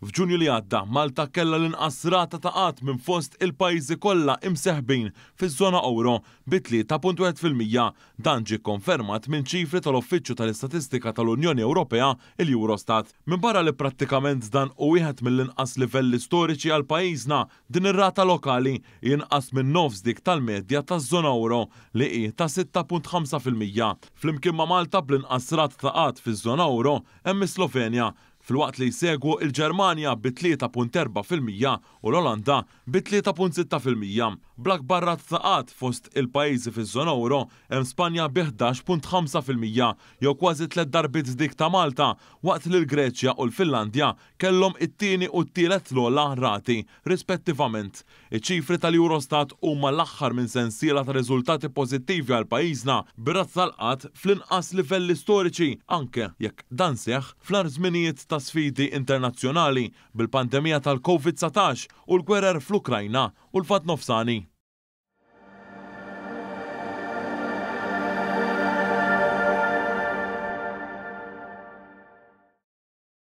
F'Ġunju li għadda, Malta kella l-inqasrata ta' qatt minn fost il-pajjiżi kollha imseħbin fiż-żona euro bi 3.1 dan ġi konfermat minn ċifri tal-Uffiċċju tal-Istatistika tal-Unjoni Ewropea il-Eurostat. Minn barra li prattikament dan u wieħed mill-inqas livelli storiċi għal pajjiżna din ir-rata lokali jinqas minn nofs dik tal-medja taż-żona euro li hi ta' 6.5 fil-mija. Flimkien ma' Malta bl-inqasrat ta' qatt fiż-żona euro hemm Slovenja fil-waqt li jsegwu il-Ġermanja bi 3.4% u l-Olanda bi 3.6%. barra t razzaqat fost il-pajjiżi fiż-żona euro hemm Spanja bi 11.5% jew kważi tliet darbit dik ta' Malta, waqt li l-Greċja u l-Finlandja kellhom it-tieni u t-tielet l-ola rati rispettivament. Iċ-ċifri tal-Eurostat huma l-aħħar minn sensiela ta' riżultati pożittivi għal pajjiżna bi razzaqat fl-inqas livelli storiċi anke jekk dan seħħ fl-ar ta' sfidi internazzjonali bil-pandemija tal-COVID-19 u l-gwerer fl-Ukrajna u l-fat nofsani.